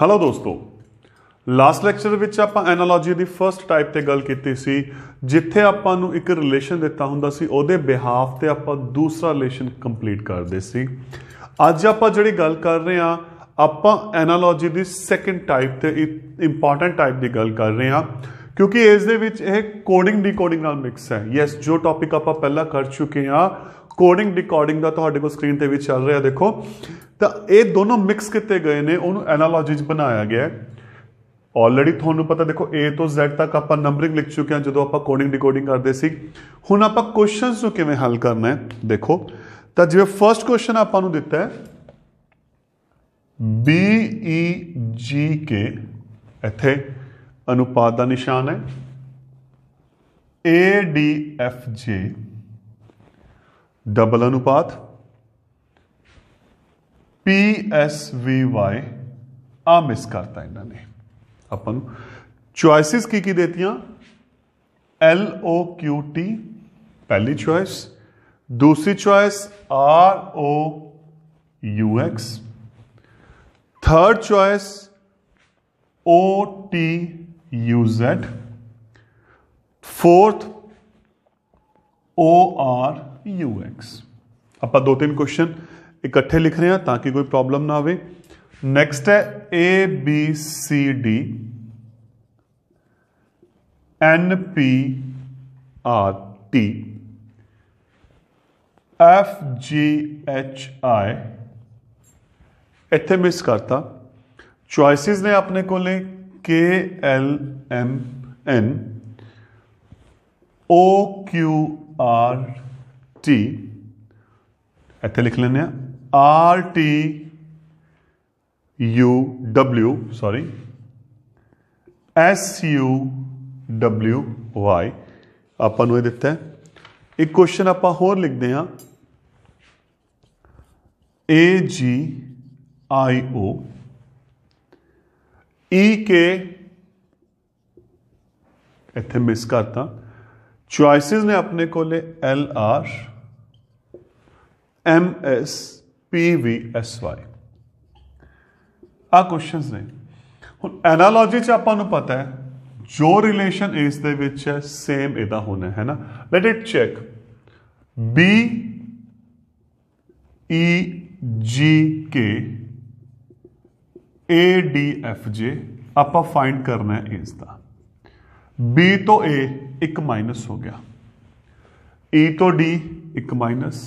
hello ਦੋਸਤੋ last lecture ਵਿੱਚ ਆਪਾਂ ਐਨਾਲੋਜੀ ਦੀ ਫਰਸਟ ਟਾਈਪ ਤੇ ਗੱਲ ਕੀਤੀ ਸੀ ਜਿੱਥੇ ਆਪਾਂ ਨੂੰ ਇੱਕ ਰਿਲੇਸ਼ਨ ਦਿੱਤਾ ਹੁੰਦਾ ਸੀ ਉਹਦੇ ਬਿਹਾਫ ਤੇ ਆਪਾਂ ਦੂਸਰਾ ਰਿਲੇਸ਼ਨ ਕੰਪਲੀਟ ਕਰਦੇ ਸੀ ਅੱਜ ਆਪਾਂ ਜਿਹੜੀ ਗੱਲ ਕਰ ਰਹੇ ਆ ਆਪਾਂ ਐਨਾਲੋਜੀ ਦੀ ਸੈਕੰਡ ਟਾਈਪ ਤੇ ਇੰਪੋਰਟੈਂਟ ਟਾਈਪ ਦੀ ਗੱਲ ਕਰ ਰਹੇ ਆ ਕਿਉਂਕਿ ਇਸ ਦੇ ਵਿੱਚ ਇਹ ਕੋਡਿੰਗ ਡੀਕੋਡਿੰਗ ਨਾਲ ਮਿਕਸ ਹੈ ਯੈਸ ਜੋ ਟੌਪਿਕ ਆਪਾਂ ਪਹਿਲਾਂ ਕਰ ਚੁੱਕੇ ਆ ਕੋਡਿੰਗ ਡਿਕੋਡਿੰਗ ਦਾ ਤੁਹਾਡੇ ਕੋਲ ਸਕਰੀਨ ਤੇ ਵੀ ਚੱਲ ਰਿਹਾ ਦੇਖੋ ਤਾਂ ਇਹ ਦੋਨੋਂ ਮਿਕਸ ਕੀਤੇ ਗਏ ਨੇ ਉਹਨੂੰ ਐਨਾਲੋਜੀਜ਼ ਬਣਾਇਆ ਗਿਆ ਹੈ ਆਲਰੇਡੀ ਤੁਹਾਨੂੰ ਪਤਾ ਦੇਖੋ A ਤੋਂ Z ਤੱਕ ਆਪਾਂ ਨੰਬਰਿੰਗ ਲਿਖ ਚੁੱਕੇ ਹਾਂ ਜਦੋਂ ਆਪਾਂ ਕੋਡਿੰਗ ਡਿਕੋਡਿੰਗ ਕਰਦੇ ਸੀ ਹੁਣ ਆਪਾਂ ਕੁਐਸਚਨਸ ਨੂੰ ਕਿਵੇਂ ਹੱਲ ਕਰਨਾ ਹੈ ਦੇਖੋ ਤਾਂ ਜਿਵੇਂ ਫਰਸਟ ਕੁਐਸਚਨ ਆਪਾਂ ਨੂੰ ਦਿੱਤਾ ਹੈ B E G K ਇੱਥੇ ਅਨੁਪਾਤ ਦਾ ਨਿਸ਼ਾਨ ਹੈ A D F J double अनुपात पी एस वी वाई आ मिस करता इन्होंने अपन चॉइसिस की की देती एल ओ क्यू टी पहली चॉइस दूसरी choice R O U X third choice O T U Z fourth O R U X आप दो तीन क्वेश्चन इकट्ठे लिख रहे हैं ताकि कोई प्रॉब्लम ना आए नैक्सट है A B C D N P R T F G H I इतने मिस करता चॉइसिस ने अपने को ले के L M N O Q R T इतने लिख लें R T U W sorry S U W Y आप दिता है एक क्वेश्चन आप होर लिखते हैं ए जी आई ओ ई के इतने मिस करता चॉइसिस ने अपने कोल एल आर ਵਾਈ ਆ ਕੁਐਸਚਨਸ ਨੇ ਹੁਣ ਐਨਾਲੋਜੀ ਚ ਆਪਾਂ ਨੂੰ ਪਤਾ ਹੈ ਜੋ ਰਿਲੇਸ਼ਨ ਇਸ ਦੇ ਵਿੱਚ ਹੈ ਸੇਮ ਇਹਦਾ ਹੋਣਾ ਹੈ ਨਾ let it check B E G K A D F J ਆਪਾਂ ਫਾਈਂਡ ਕਰਨਾ ਹੈ ਇਸ ਦਾ B ਤੋਂ A ਇੱਕ ਮਾਈਨਸ ਹੋ ਗਿਆ E ਤੋਂ D ਇੱਕ ਮਾਈਨਸ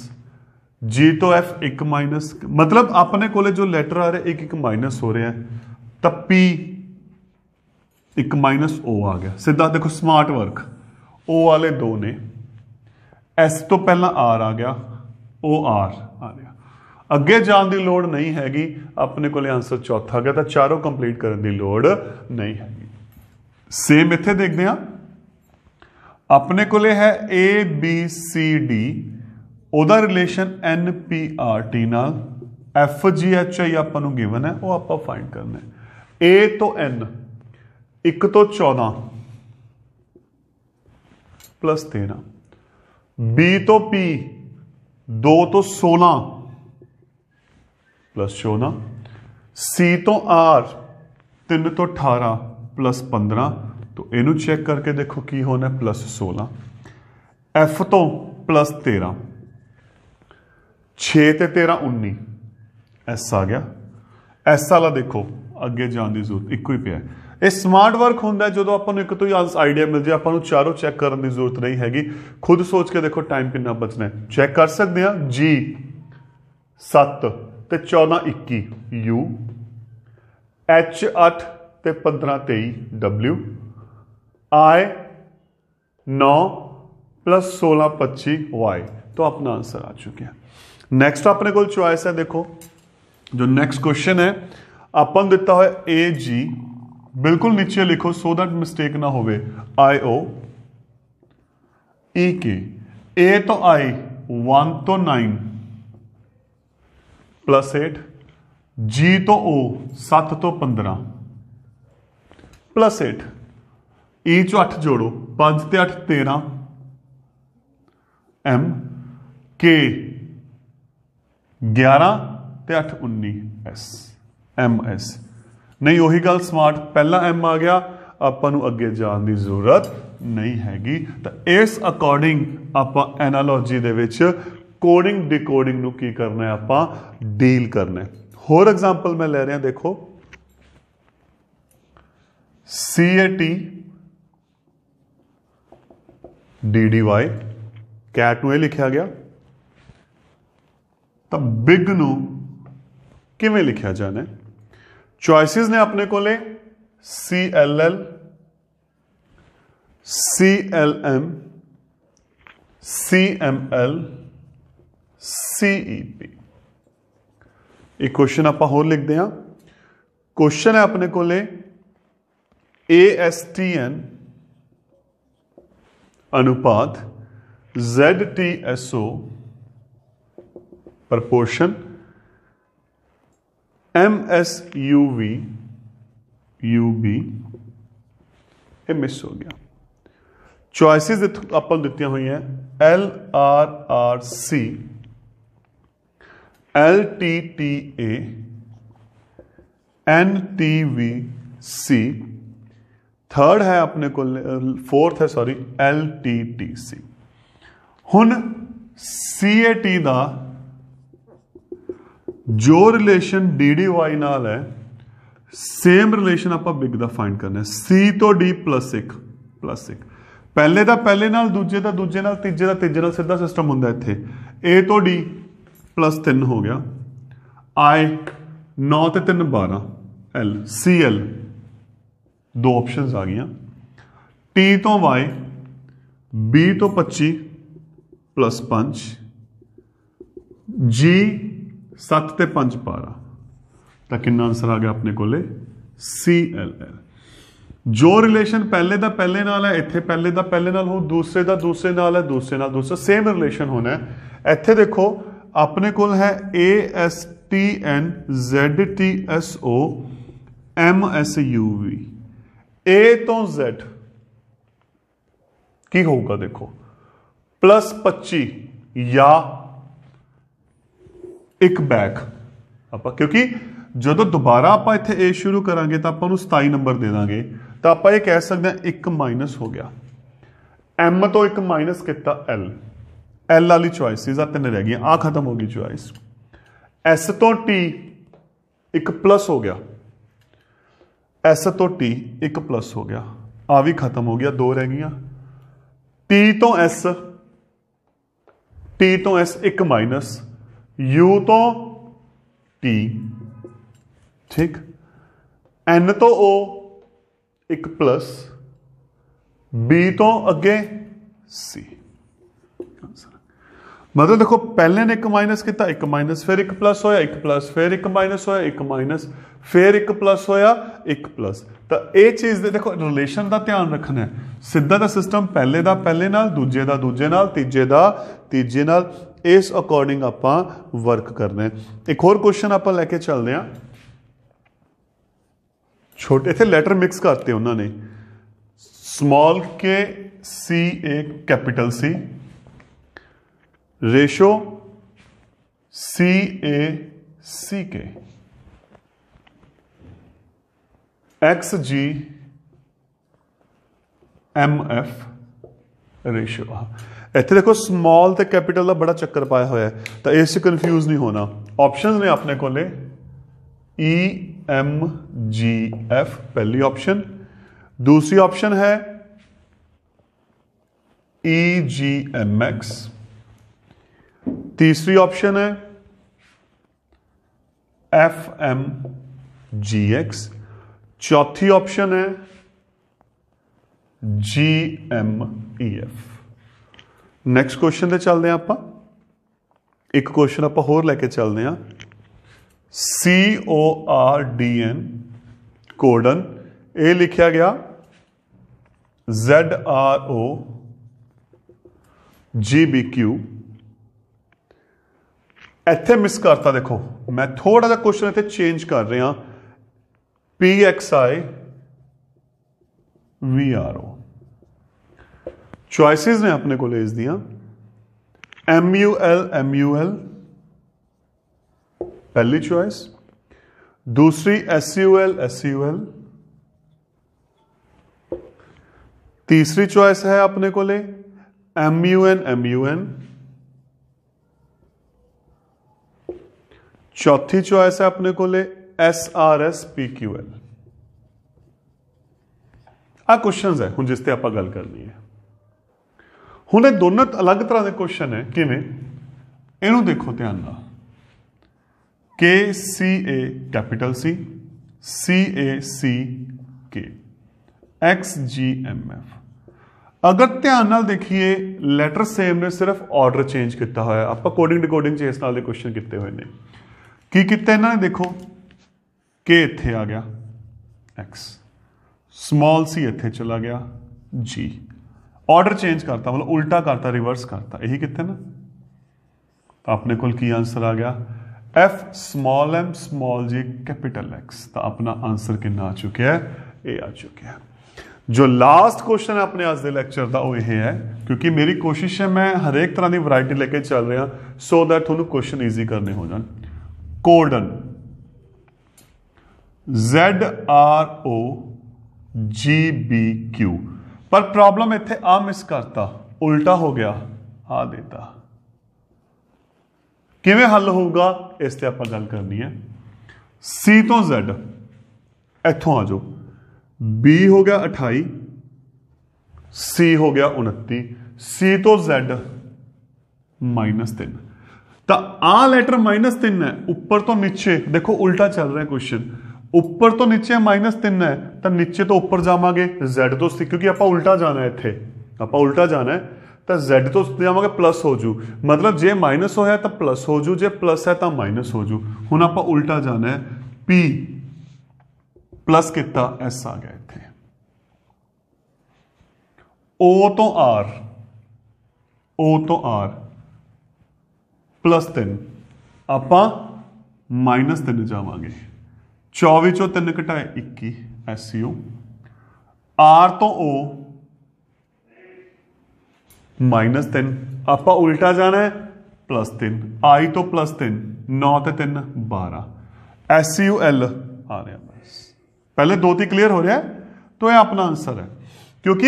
जी तो एफ एक माइनस मतलब अपने को जो लैटर आ रहे एक एक माइनस हो रहे हैं तो पी एक माइनस ओ आ गया सीधा देखो स्मार्ट वर्क ओ वाले दो ने एस तो पहला आर आ गया ओ आर आ गया अगे जाने की लड़ नहीं हैगी अपने को आंसर चौथा गया तो चारों कंप्लीट करने की लड़ नहीं है सेम इतने देखते हैं अपने को है ए बी सी डी ਉਹਦਾ ਰਿਲੇਸ਼ਨ NPRT ਨਾਲ FGHI ਆਪਾਂ ਨੂੰ ਗਿਵਨ ਹੈ ਉਹ ਆਪਾਂ ਫਾਈਂਡ ਕਰਨਾ ਹੈ A ਤੋਂ N 1 ਤੋਂ 14 ਪਲੱਸ 13 B ਤੋਂ P 2 ਤੋਂ 16 ਪਲੱਸ 14 C ਤੋਂ R 3 ਤੋਂ 18 ਪਲੱਸ 15 ਤੋਂ ਇਹਨੂੰ ਚੈੱਕ ਕਰਕੇ ਦੇਖੋ ਕੀ ਹੋਣਾ ਪਲੱਸ 16 F ਤੋਂ ਪਲੱਸ 13 6 ਤੇ 13 19 ਐਸ ਆ ਗਿਆ ਐਸ ਵਾਲਾ ਦੇਖੋ ਅੱਗੇ ਜਾਣ ਦੀ ਜ਼ਰੂਰਤ ਇੱਕੋ ਹੀ ਪਿਆ ਇਹ ਸਮਾਰਟ ਵਰਕ ਹੁੰਦਾ ਜਦੋਂ ਆਪਾਂ ਨੂੰ ਇੱਕ ਤੋਂ ਹੀ ਆਈਡੀਆ ਮਿਲ ਜੇ ਆਪਾਂ ਨੂੰ ਚਾਰੋਂ ਚੈੱਕ ਕਰਨ ਦੀ ਜ਼ਰੂਰਤ ਨਹੀਂ ਹੈਗੀ ਖੁਦ ਸੋਚ ਕੇ ਦੇਖੋ ਟਾਈਮ ਕਿੰਨਾ ਬਚਣਾ ਚੈੱਕ ਕਰ ਸਕਦੇ ਆ ਜੀ 7 ਤੇ 14 21 ਯੂ ਐਚ 8 ਤੇ 15 23 ਡਬਲਯੂ ਆਈ 9 16 25 ਵਾਈ तो ਆਪਣਾ ਆਨਸਰ ਆ ਚੁੱਕਿਆ ਹੈ नेक्स्ट अपने को चॉइस है देखो जो नेक्स्ट क्वेश्चन है अपन दिता है ए जी बिल्कुल नीचे लिखो सो दैट मिस्टेक ना हो आई ओ ई के ए तो आई वन तो नाइन प्लस एट जी तो ओ सत तो पंद्रह प्लस एट ई चो अठ जोड़ो पांच ते अठ तेरह एम के 11 ਤੇ 8 19 ਐਸ ਐਮ ਐਸ ਨਹੀਂ ਉਹੀ ਗੱਲ ਸਮਾਰਟ ਪਹਿਲਾਂ ਐਮ ਆ ਗਿਆ ਆਪਾਂ ਨੂੰ ਅੱਗੇ ਜਾਣ ਦੀ ਜ਼ਰੂਰਤ ਨਹੀਂ ਹੈਗੀ ਤਾਂ ਇਸ ਅਕੋਰਡਿੰਗ ਆਪਾਂ ਐਨਾਲੋਜੀ ਦੇ ਵਿੱਚ ਕੋਡਿੰਗ ਡੀਕੋਡਿੰਗ ਨੂੰ ਕੀ ਕਰਨਾ ਹੈ ਆਪਾਂ ਡੀਲ ਕਰਨਾ ਹੈ ਹੋਰ ਐਗਜ਼ਾਮਪਲ ਮੈਂ ਲੈ ਰਿਹਾ ਦੇਖੋ CAT DDY ਕੈਟ ਨੂੰ ਇਹ ਲਿਖਿਆ ਗਿਆ तो बिग न कि लिखा जाने चॉइसिस ने अपने को C L L C L M C M L C E P एक क्वेश्चन आप लिखते हैं क्वेश्चन है अपने को एस टी एन अनुपात Z T S O M S V U B ये मिस हो गया चॉइसिस अपन दी हुई हैं L R R C L T T A N T V C third है अपने को फोर्थ है sorry L T T C हूँ सी ए टी का ਜੋ ਰਿਲੇਸ਼ਨ DDY ਨਾਲ ਹੈ ਸੇਮ ਰਿਲੇਸ਼ਨ ਆਪਾਂ ਬਿਗ ਦਾ ਫਾਈਂਡ ਕਰਨਾ ਹੈ C ਤੋਂ D 1 1 ਪਹਿਲੇ ਦਾ ਪਹਿਲੇ ਨਾਲ ਦੂਜੇ ਦਾ ਦੂਜੇ ਨਾਲ ਤੀਜੇ ਦਾ ਤੀਜੇ ਨਾਲ ਸਿੱਧਾ ਸਿਸਟਮ ਹੁੰਦਾ ਇੱਥੇ A ਤੋਂ D 3 ਹੋ ਗਿਆ I 9 ਤੇ 3 12 L CL ਦੋ ਆਪਸ਼ਨਸ ਆ ਗਈਆਂ T ਤੋਂ Y B ਤੋਂ 25 5 G सत्त ते तो कि आंसर आ गया अपने को सी एल एल जो रिलेशन पहले का पहले नाल है इतने पहले का पहले नाल हो दूसरे का दूसरे नाल है दूसरे नाल दूसरा सेम रिलेशन होना है इतने देखो अपने को है A S T N Z T S O M S U V A तो जैड की होगा देखो प्लस पच्ची या ਇੱਕ ਬੈਕ ਆਪਾਂ ਕਿਉਂਕਿ ਜਦੋਂ ਦੁਬਾਰਾ ਆਪਾਂ ਇੱਥੇ a ਸ਼ੁਰੂ ਕਰਾਂਗੇ ਤਾਂ ਆਪਾਂ ਨੂੰ 27 ਨੰਬਰ ਦੇ ਦਾਂਗੇ ਤਾਂ ਆਪਾਂ ਇਹ ਕਹਿ ਸਕਦੇ ਹਾਂ 1 ਮਾਈਨਸ ਹੋ ਗਿਆ m ਤੋਂ ਇੱਕ ਮਾਈਨਸ ਕੀਤਾ l l ਵਾਲੀ ਚੁਆਇਸਿਸ ਆ ਤਿੰਨ ਰਹਿ ਗਈਆਂ ਆ ਖਤਮ ਹੋ ਗਈ ਚੁਆਇਸ s ਤੋਂ t ਇੱਕ ਪਲੱਸ ਹੋ ਗਿਆ s ਤੋਂ t ਇੱਕ ਪਲੱਸ ਹੋ ਗਿਆ ਆ ਵੀ ਖਤਮ ਹੋ ਗਿਆ ਦੋ ਰਹਿ ਗਈਆਂ t ਤੋਂ s t ਤੋਂ s ਇੱਕ ਮਾਈਨਸ U ਤੋਂ T ਠੀਕ N ਤੋਂ O ਇੱਕ ਪਲੱਸ B ਤੋਂ ਅੱਗੇ C ਮਤਲਬ ਦੇਖੋ ਪਹਿਲੇ ਨੇ ਇੱਕ ਮਾਈਨਸ ਕੀਤਾ ਇੱਕ ਮਾਈਨਸ ਫਿਰ ਇੱਕ ਪਲੱਸ ਹੋਇਆ ਇੱਕ ਪਲੱਸ ਫਿਰ ਇੱਕ ਮਾਈਨਸ ਹੋਇਆ ਇੱਕ ਮਾਈਨਸ ਫਿਰ ਇੱਕ ਪਲੱਸ ਹੋਇਆ ਇੱਕ ਪਲੱਸ ਤਾਂ ਇਹ ਚੀਜ਼ ਦੇ ਦੇਖੋ ਰਿਲੇਸ਼ਨ ਦਾ ਧਿਆਨ ਰੱਖਣਾ ਹੈ ਸਿੱਧਾ ਦਾ ਸਿਸਟਮ ਪਹਿਲੇ ਦਾ ਪਹਿਲੇ ਨਾਲ ਦੂਜੇ ਦਾ ਦੂਜੇ ਨਾਲ ਤੀਜੇ ਦਾ ਤੀਜੇ ਨਾਲ ਇਸ ਅਕੋਰਡਿੰਗ ਆਪਾਂ ਵਰਕ ਕਰਨਾ ਹੈ ਇੱਕ ਹੋਰ ਕੁਐਸਚਨ ਆਪਾਂ ਲੈ ਕੇ ਚੱਲਦੇ छोटे थे लेटर मिक्स करते उन्होंने स्मॉल के सी ए capital C ratio C A C K X G M F ratio इतने देखो समॉल तो कैपिटल का बड़ा चक्कर पाया हो तो इस कन्फ्यूज नहीं होना ऑप्शन ने अपने को ई एम जी एफ पहली ऑप्शन दूसरी ऑप्शन है ई जी एम एक्स तीसरी ऑप्शन है एफ एम जी एक्स चौथी ऑप्शन है G M E F next question ਤੇ ਚੱਲਦੇ ਆ ਆਪਾਂ ਇੱਕ ਕੁਐਸਚਨ ਆਪਾਂ ਹੋਰ ਲੈ ਕੇ ਚੱਲਦੇ ਆ C O R D N ਕੋਡਨ ਇਹ ਲਿਖਿਆ ਗਿਆ Z R O G B Q ਇੱਥੇ ਮਿਸ ਕਰਤਾ ਦੇਖੋ ਮੈਂ ਥੋੜਾ ਜਿਹਾ ਕੁਐਸਚਨ ਇੱਥੇ ਚੇਂਜ ਕਰ ਰਿਹਾ P X I V R O choices ने अपने को लेस दिया M U L M U L पहली चॉइस दूसरी S U L S U L तीसरी चॉइस है अपने को ले M U N M U N चौथी चॉइस है अपने को ले S R S P Q L आ क्वेश्चन है हूँ जिसते आप गल करनी है ਹੁਣ ਇਹ ਦੋਨੋਂ ਅਲੱਗ ਤਰ੍ਹਾਂ ਦੇ ਕੁਐਸਚਨ ਹੈ ਕਿਵੇਂ ਇਹਨੂੰ ਦੇਖੋ ਧਿਆਨ ਨਾਲ K C A capital C C A C K X G M F ਅਗਰ ਧਿਆਨ ਨਾਲ ਦੇਖੀਏ ਲੈਟਰ ਸੇਮ ਨੇ ਸਿਰਫ ਆਰਡਰ ਚੇਂਜ ਕੀਤਾ ਹੋਇਆ ਆਪਾਂ ਕੋਡਿੰਗ ਡਿਕੋਡਿੰਗ ਚ ਇਸ ਨਾਲ ਦੇ ਕੁਐਸਚਨ ਕੀਤੇ ਹੋਏ ਨੇ ਕੀ ਕੀਤਾ ਇਹਨਾਂ ਨੇ ਦੇਖੋ ਕੇ ਇੱਥੇ ਆ ਗਿਆ ਐਕਸ ਸਮਾਲ ਸੀ ਇੱਥੇ ਚਲਾ ਗਿਆ ਜੀ ऑर्डर चेंज करता मतलब उल्टा करता रिवर्स करता यही कितने ना तो अपने को की आंसर आ गया F small M small G capital X तो अपना आंसर कि आ चुके है ए आ चुका है जो लास्ट क्वेश्चन है अपने आज के लैक्चर का वो ये है क्योंकि मेरी कोशिश है मैं हरेक तरह की वरायटी लेके चल रहा सो दैट थोड़ा क्वेश्चन ईजी करने हो जाए कोडन Z R O G B Q पर प्रॉब्लम इतने आ मिस करता उल्टा हो गया आ देता किमें हल होगा इस पर आप गल करनी है सी तो जैड इतों आ जाओ बी हो गया अठाई सी हो गया उन्ती सी तो जैड माइनस तीन तो आ लैटर माइनस तीन है उपर तो नीचे देखो उल्टा चल रहा है क्वेश्चन उपर तो नीचे माइनस तीन है तो नीचे तो उपर जावे जैड तो सी क्योंकि आप उल्टा जाना है इतने आप उल्टा जाना है तो जैड तो जावे प्लस हो जू मतलब जे माइनस होया तो प्लस हो जू जे प्लस है तो माइनस हो जू हूँ आप उल्टा जाना है पी प्लस किता एस आ गया इतने ओ तो आर ओ तो आर प्लस तीन आप माइनस तीन जावे चौबी चो तीन घटाए इक्की एस सी आर तो ओ माइनस तीन आप उल्टा जाना है प्लस तीन आई तो प्लस तीन नौ तो तीन बारह एस यू एल आ रहा बस पहले दो ती क्लीयर हो रहा है तो यह अपना आंसर है क्योंकि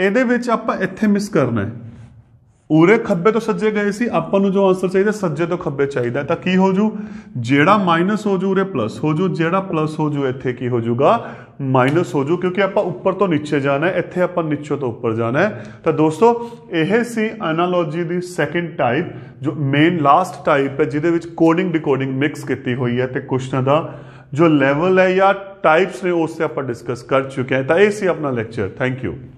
ये आप इतने मिस करना है ਉਰੇ ਖੱਬੇ ਤੋਂ ਸੱਜੇ ਗਏ ਸੀ ਆਪਾਂ ਨੂੰ ਜੋ ਆਨਸਰ ਚਾਹੀਦਾ ਸੱਜੇ ਤੋਂ ਖੱਬੇ ਚਾਹੀਦਾ ਤਾਂ ਕੀ ਹੋ ਜੂ ਜਿਹੜਾ ਮਾਈਨਸ ਹੋ ਜੂ ਉਰੇ ਪਲੱਸ ਹੋ ਜੂ ਜਿਹੜਾ ਪਲੱਸ ਹੋ ਜੂ ਇੱਥੇ ਕੀ ਹੋ ਜੂਗਾ ਮਾਈਨਸ ਹੋ ਜੂ ਕਿਉਂਕਿ ਆਪਾਂ ਉੱਪਰ ਤੋਂ ਨੀਚੇ ਜਾਣਾ ਹੈ ਇੱਥੇ ਆਪਾਂ ਨੀਚੋਂ ਤੋਂ ਉੱਪਰ ਜਾਣਾ ਹੈ ਤਾਂ ਦੋਸਤੋ ਇਹ ਸੀ ਐਨਾਲੋਜੀ ਦੀ ਸੈਕੰਡ ਟਾਈਪ ਜੋ ਮੇਨ ਲਾਸਟ ਟਾਈਪ ਹੈ ਜਿਹਦੇ ਵਿੱਚ ਕੋਡਿੰਗ ਡਿਕੋਡਿੰਗ ਮਿਕਸ ਕੀਤੀ ਹੋਈ ਹੈ ਤੇ ਕੁਸ਼ਚਨ ਦਾ ਜੋ ਲੈਵਲ ਹੈ ਜਾਂ ਟਾਈਪਸ ਨੇ ਉਸ ਤੇ ਆਪਾਂ ਡਿਸਕਸ ਕਰ ਚੁੱਕੇ ਹਾਂ ਤਾਂ ਇਹ ਸੀ ਆਪਣਾ ਲੈਕਚਰ ਥੈਂਕ ਯੂ